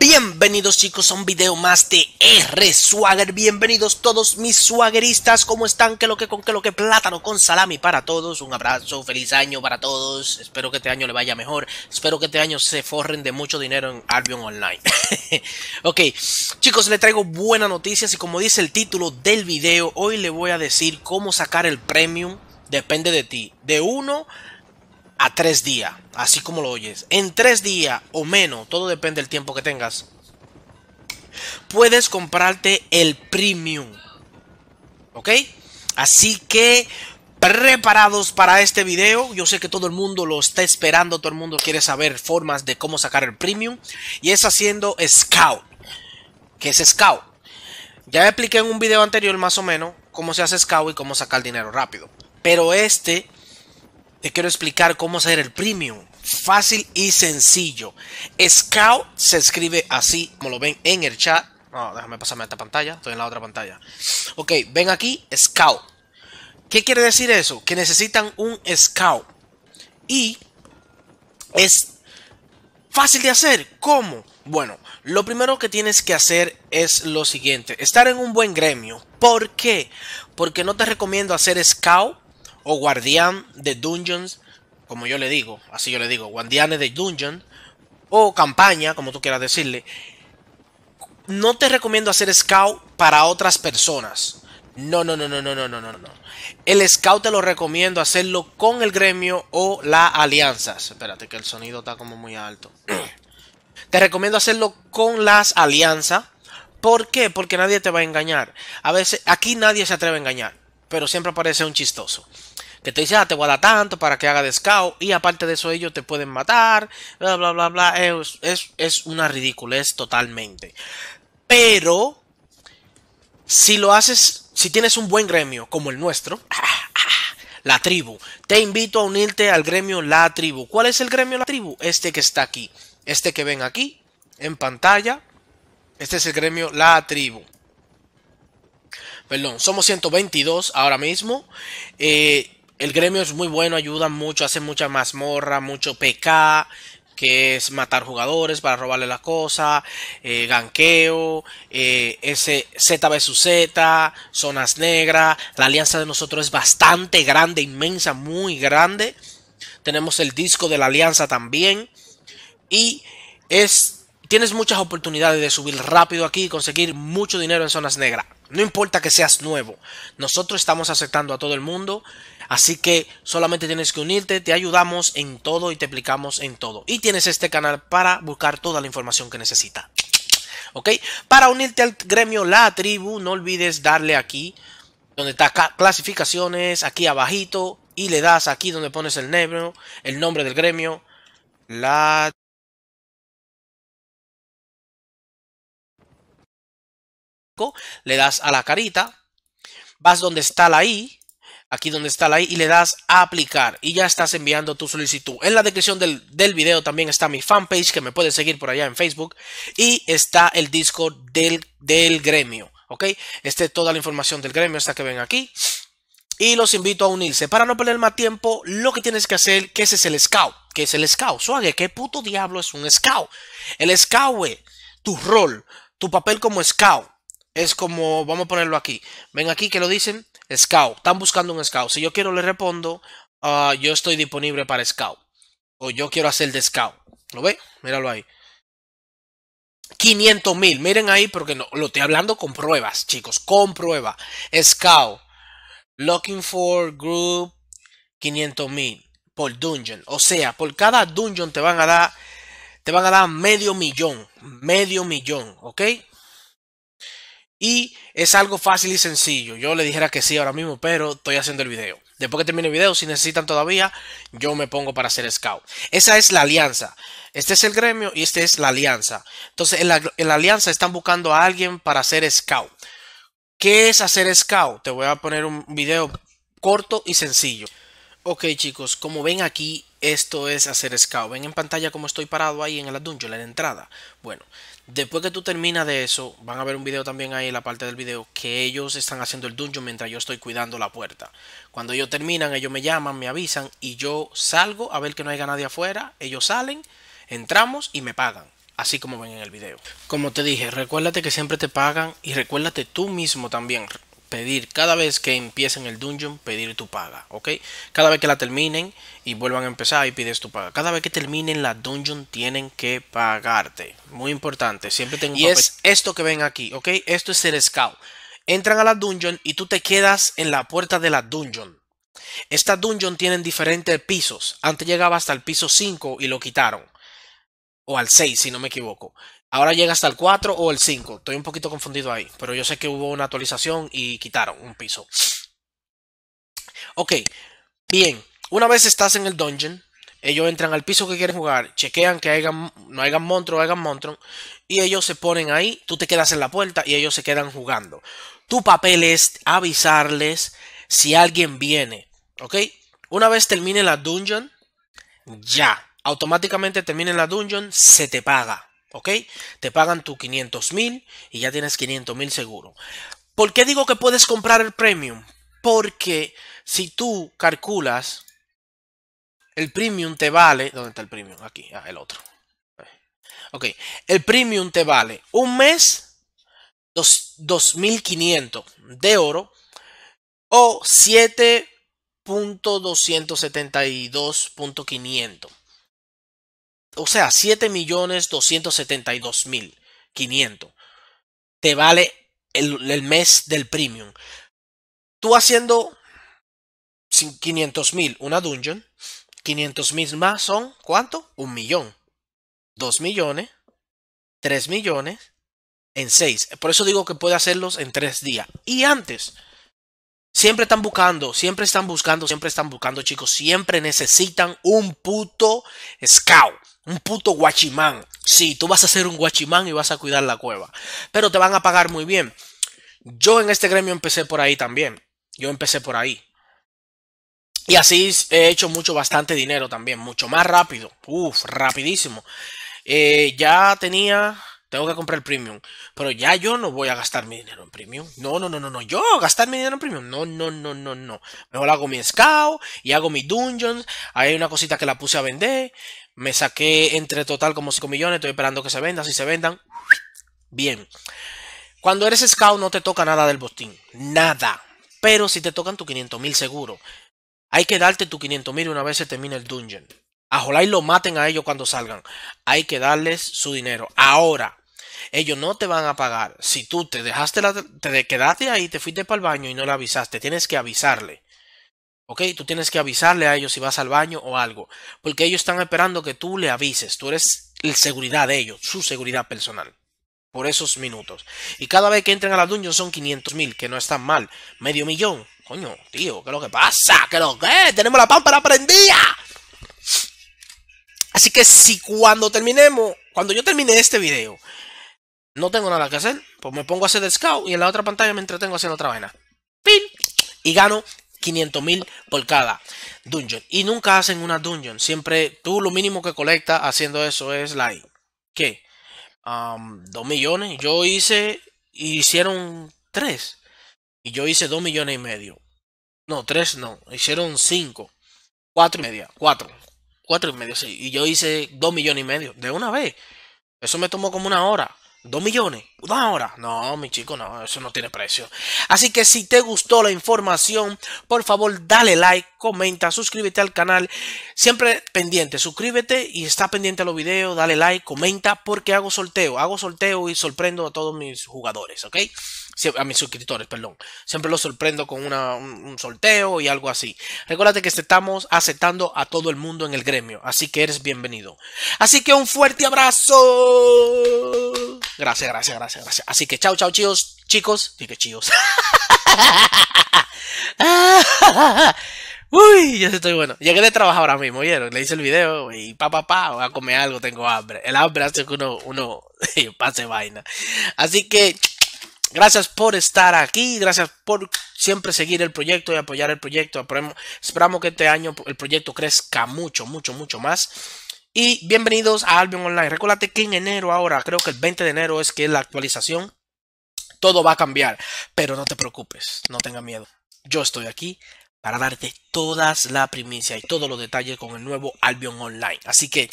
Bienvenidos chicos a un video más de R Swagger Bienvenidos todos mis swaggeristas ¿Cómo están? Que lo que con qué lo que plátano con salami para todos Un abrazo, feliz año para todos Espero que este año le vaya mejor Espero que este año se forren de mucho dinero en Albion Online Ok, chicos le traigo buenas noticias Y como dice el título del video Hoy le voy a decir cómo sacar el premium Depende de ti De uno a tres días, así como lo oyes. En tres días o menos, todo depende del tiempo que tengas. Puedes comprarte el premium. ¿Ok? Así que preparados para este video. Yo sé que todo el mundo lo está esperando, todo el mundo quiere saber formas de cómo sacar el premium. Y es haciendo scout. Que es scout? Ya expliqué en un video anterior más o menos cómo se hace scout y cómo sacar dinero rápido. Pero este te quiero explicar cómo hacer el premium. Fácil y sencillo. Scout se escribe así, como lo ven en el chat. No, déjame pasarme a esta pantalla. Estoy en la otra pantalla. Ok, ven aquí, Scout. ¿Qué quiere decir eso? Que necesitan un Scout. Y es fácil de hacer. ¿Cómo? Bueno, lo primero que tienes que hacer es lo siguiente. Estar en un buen gremio. ¿Por qué? Porque no te recomiendo hacer Scout o guardián de dungeons, como yo le digo, así yo le digo, guardianes de dungeons o campaña, como tú quieras decirle. No te recomiendo hacer scout para otras personas. No, no, no, no, no, no, no, no, El scout te lo recomiendo hacerlo con el gremio o las alianzas. Espérate que el sonido está como muy alto. te recomiendo hacerlo con las alianzas. ¿Por qué? Porque nadie te va a engañar. A veces aquí nadie se atreve a engañar pero siempre aparece un chistoso. Que te dice, ah, te guarda tanto para que haga descao. Y aparte de eso, ellos te pueden matar. Bla, bla, bla, bla. Es, es, es una ridiculez totalmente. Pero, si lo haces, si tienes un buen gremio como el nuestro, la tribu, te invito a unirte al gremio La Tribu. ¿Cuál es el gremio La Tribu? Este que está aquí. Este que ven aquí, en pantalla. Este es el gremio La Tribu perdón, somos 122 ahora mismo. Eh, el gremio es muy bueno, ayuda mucho, hace mucha mazmorra, mucho PK, que es matar jugadores para robarle la cosa, eh, ganqueo, ese eh, Z vs Z, zonas negras. La alianza de nosotros es bastante grande, inmensa, muy grande. Tenemos el disco de la alianza también. Y es, tienes muchas oportunidades de subir rápido aquí y conseguir mucho dinero en zonas negras. No importa que seas nuevo. Nosotros estamos aceptando a todo el mundo. Así que solamente tienes que unirte. Te ayudamos en todo y te explicamos en todo. Y tienes este canal para buscar toda la información que necesitas. ¿Ok? Para unirte al gremio La Tribu, no olvides darle aquí. Donde está clasificaciones. Aquí abajito. Y le das aquí donde pones el nombre, el nombre del gremio. La le das a la carita, vas donde está la I, aquí donde está la I, y le das a aplicar y ya estás enviando tu solicitud. En la descripción del, video también está mi fanpage que me puedes seguir por allá en Facebook y está el Discord del, del gremio. ¿Ok? Este toda la información del gremio esta que ven aquí. Y los invito a unirse. Para no perder más tiempo, lo que tienes que hacer, que ese es el scout. que es el scout? Suave, ¿qué puto diablo es un scout? El scout, tu rol, tu papel como scout es como, vamos a ponerlo aquí. Ven aquí que lo dicen, scout. Están buscando un scout. Si yo quiero, le respondo, ah, yo estoy disponible para scout. O yo quiero hacer de scout. ¿Lo ve? Míralo ahí. 500 mil. Miren ahí, porque no, lo estoy hablando con pruebas, chicos. Con prueba. Scout. Looking for group. 500 mil. Por dungeon. O sea, por cada dungeon te van a dar. Te van a dar medio millón. Medio millón. ¿Ok? Y es algo fácil y sencillo. Yo le dijera que sí ahora mismo, pero estoy haciendo el video. Después que termine el video, si necesitan todavía, yo me pongo para hacer scout. Esa es la alianza. Este es el gremio y esta es la alianza. Entonces, en la, alianza están buscando a alguien para hacer scout. ¿Qué es hacer scout? Te voy a poner un video corto y sencillo. Ok chicos, como ven aquí, esto es hacer scout. Ven en pantalla como estoy parado ahí en el dungeon, en la entrada. Bueno, después que tú terminas de eso, van a ver un video también ahí en la parte del video que ellos están haciendo el dungeon mientras yo estoy cuidando la puerta. Cuando ellos terminan, ellos me llaman, me avisan y yo salgo a ver que no haya nadie afuera. Ellos salen, entramos y me pagan. Así como ven en el video. Como te dije, recuérdate que siempre te pagan y recuérdate tú mismo también pedir cada vez que empiecen el dungeon, pedir tu paga, ¿ok? Cada vez que la terminen y vuelvan a empezar y pides tu paga. Cada vez que terminen la dungeon tienen que pagarte. Muy importante, siempre tengo Y es esto que ven aquí, ¿ok? Esto es el scout. Entran a la dungeon y tú te quedas en la puerta de la dungeon. Esta dungeon tienen diferentes pisos. Antes llegaba hasta el piso 5 y lo quitaron. O al 6, si no me equivoco. Ahora llega hasta el 4 o el 5. Estoy un poquito confundido ahí, pero yo sé que hubo una actualización y quitaron un piso. Ok, bien. Una vez estás en el dungeon, ellos entran al piso que quieren jugar, chequean que no hayan o hayan monstruo. y ellos se ponen ahí, tú te quedas en la puerta y ellos se quedan jugando. Tu papel es avisarles si alguien viene, ¿ok? Una vez termine la dungeon, ya, automáticamente termine la dungeon, se te paga. ¿Ok? Te pagan tus 500 mil y ya tienes 500 mil seguro. ¿Por qué digo que puedes comprar el premium? Porque si tú calculas, el premium te vale. ¿Dónde está el premium? Aquí, ah, el otro. Ok, el premium te vale un mes 2.500 de oro o 7.272.500 o sea, 7.272.500 te vale el, mes del premium. Tú haciendo 500.000 una dungeon, 500.000 más son ¿cuánto? Un millón. Dos millones, Tres millones en seis Por eso digo que puede hacerlos en tres días. Y antes, siempre están buscando, siempre están buscando, siempre están buscando, chicos. Siempre necesitan un puto scout. Un puto guachimán. Sí, tú vas a ser un guachimán y vas a cuidar la cueva. Pero te van a pagar muy bien. Yo en este gremio empecé por ahí también. Yo empecé por ahí. Y así he hecho mucho, bastante dinero también. Mucho más rápido. Uf, rapidísimo. Eh, ya tenía... Tengo que comprar el premium. Pero ya yo no voy a gastar mi dinero en premium. No, no, no, no, no. Yo gastar mi dinero en premium. No, no, no, no, no. Mejor hago mi scout y hago mi dungeons. Hay una cosita que la puse a vender. Me saqué entre total como 5 millones. Estoy esperando que se vendan. Si se vendan, bien. Cuando eres scout no te toca nada del botín. Nada. Pero si te tocan tu 500 mil seguro. Hay que darte tu 500 mil una vez se termine el dungeon. A y lo maten a ellos cuando salgan. Hay que darles su dinero. Ahora, ellos no te van a pagar. Si tú te dejaste la, te quedaste ahí, te fuiste para el baño y no le avisaste, tienes que avisarle. ¿Ok? Tú tienes que avisarle a ellos si vas al baño o algo, porque ellos están esperando que tú le avises. Tú eres la seguridad de ellos, su seguridad personal, por esos minutos. Y cada vez que entren a la dungeon son 500.000 mil, que no están mal. Medio millón. Coño, tío, ¿qué es lo que pasa? ¿Qué es lo que Tenemos la para prendida. Así que si cuando terminemos, cuando yo termine este video, no tengo nada que hacer, pues me pongo a hacer de scout y en la otra pantalla me entretengo haciendo otra vaina. ¡Pin! Y gano 500.000 por cada dungeon. Y nunca hacen una dungeon. Siempre tú lo mínimo que colectas haciendo eso es like, ¿qué? Um, 2 millones. Yo hice, hicieron 3. Y yo hice 2 millones y medio. No, 3 no. Hicieron 5. 4 y media. 4. 4 y medio, sí. Y yo hice 2 millones y medio. De una vez. Eso me tomó como una hora. 2 millones? ¿ahora? No, mi chico, no, eso no tiene precio. Así que si te gustó la información, por favor dale like, comenta, suscríbete al canal. Siempre pendiente, suscríbete y está pendiente a los videos, dale like, comenta porque hago sorteo. Hago sorteo y sorprendo a todos mis jugadores, ¿ok? A mis suscriptores, perdón. Siempre los sorprendo con un, un, sorteo y algo así. Recuérdate que estamos aceptando a todo el mundo en el gremio, así que eres bienvenido. Así que un fuerte abrazo. Gracias, gracias, gracias, gracias. Así que chao, chao, chicos. Chicos, que chicos. Uy, ya estoy bueno. Llegué de trabajar ahora mismo, ¿vieron? Le hice el video y pa, pa, pa, voy a comer algo, tengo hambre. El hambre hace que uno, uno pase vaina. Así que gracias por estar aquí, gracias por siempre seguir el proyecto y apoyar el proyecto. esperamos que este año el proyecto crezca mucho, mucho, mucho más. Y bienvenidos a Albion Online. Recuérdate que en enero ahora, creo que el 20 de enero es que es la actualización, todo va a cambiar. Pero no te preocupes, no tengas miedo. Yo estoy aquí para darte todas la primicia y todos los detalles con el nuevo Albion Online. Así que